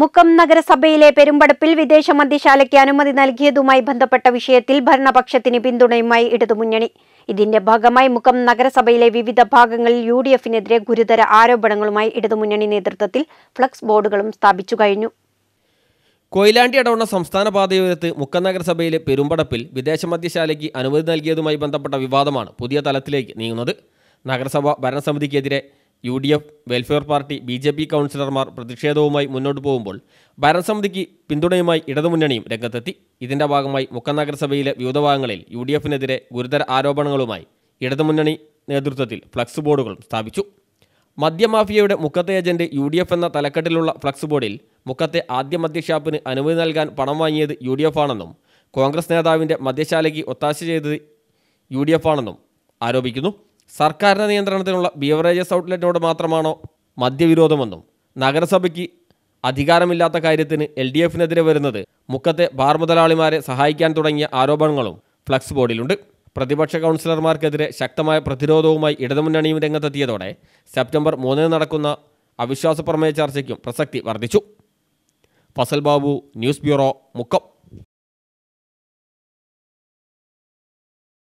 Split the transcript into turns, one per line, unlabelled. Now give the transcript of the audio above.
മുക്കം നഗരസഭയിലെ പെരുമ്പടപ്പിൽ വിദേശ മദ്യശാലയ്ക്ക് അനുമതി നൽകിയതുമായി ബന്ധപ്പെട്ട വിഷയത്തിൽ ഭരണപക്ഷത്തിന് പിന്തുണയുമായി ഇടതുമുന്നണി ഇതിന്റെ ഭാഗമായി മുക്കം നഗരസഭയിലെ വിവിധ ഭാഗങ്ങളിൽ യു ഡി എഫിനെതിരെ ഗുരുതര ആരോപണങ്ങളുമായി ഇടതുമുന്നണി നേതൃത്വത്തിൽ ഫ്ലക്സ് ബോർഡുകളും സ്ഥാപിച്ചു കഴിഞ്ഞു
കൊയിലാണ്ടി അടവണ സംസ്ഥാന പാതയോരത്ത് മുക്കം നഗരസഭയിലെ പെരുമ്പടപ്പിൽ വിദേശ മദ്യശാലയ്ക്ക് അനുമതി നൽകിയതുമായി ബന്ധപ്പെട്ട വിവാദമാണ് പുതിയ തലത്തിലേക്ക് നീങ്ങുന്നത് നഗരസഭ ഭരണസമിതിക്കെതിരെ U D F Welfare Party B J P കൗൺസിലർമാർ പ്രതിഷേധവുമായി മുന്നോട്ട് പോകുമ്പോൾ ഭരണസമിതിക്ക് പിന്തുണയുമായി ഇടതുമുന്നണിയും രംഗത്തെത്തി ഇതിന്റെ ഭാഗമായി മുക്കം നഗരസഭയിലെ വിവിധ ഭാഗങ്ങളിൽ യു ഡി എഫിനെതിരെ ഗുരുതര ആരോപണങ്ങളുമായി ഇടതുമുന്നണി നേതൃത്വത്തിൽ ഫ്ലക്സ് ബോർഡുകൾ സ്ഥാപിച്ചു മദ്യമാഫിയയുടെ മുക്കത്തെ ഏജന്റ് യു ഡി എഫ് എന്ന തലക്കെട്ടിലുള്ള ഫ്ലക്സ് ബോർഡിൽ മുക്കത്തെ ആദ്യ മദ്യഷാപ്പിന് അനുമതി നൽകാൻ പണം വാങ്ങിയത് യു ഡി എഫ് ആണെന്നും കോൺഗ്രസ് നേതാവിൻ്റെ മദ്യശാലയ്ക്ക് ഒത്താശ ചെയ്തത് യു ഡി എഫ് ആണെന്നും ആരോപിക്കുന്നു സർക്കാരിൻ്റെ നിയന്ത്രണത്തിലുള്ള ബിയവറേജസ് ഔട്ട്ലെറ്റിനോട് മാത്രമാണോ മദ്യവിരോധമെന്നും നഗരസഭയ്ക്ക് അധികാരമില്ലാത്ത കാര്യത്തിന് എൽ ഡി എഫിനെതിരെ വരുന്നത് മുക്കത്തെ ബാർ മുതലാളിമാരെ സഹായിക്കാൻ തുടങ്ങിയ ആരോപണങ്ങളും ഫ്ലക്സ് ബോർഡിലുണ്ട് പ്രതിപക്ഷ കൗൺസിലർമാർക്കെതിരെ ശക്തമായ പ്രതിരോധവുമായി ഇടതുമുന്നണിയും രംഗത്തെത്തിയതോടെ സെപ്റ്റംബർ മൂന്നിന് നടക്കുന്ന അവിശ്വാസ പ്രമേയ ചർച്ചയ്ക്കും പ്രസക്തി വർദ്ധിച്ചു ഫസൽ ബാബു ന്യൂസ് ബ്യൂറോ മുക്കം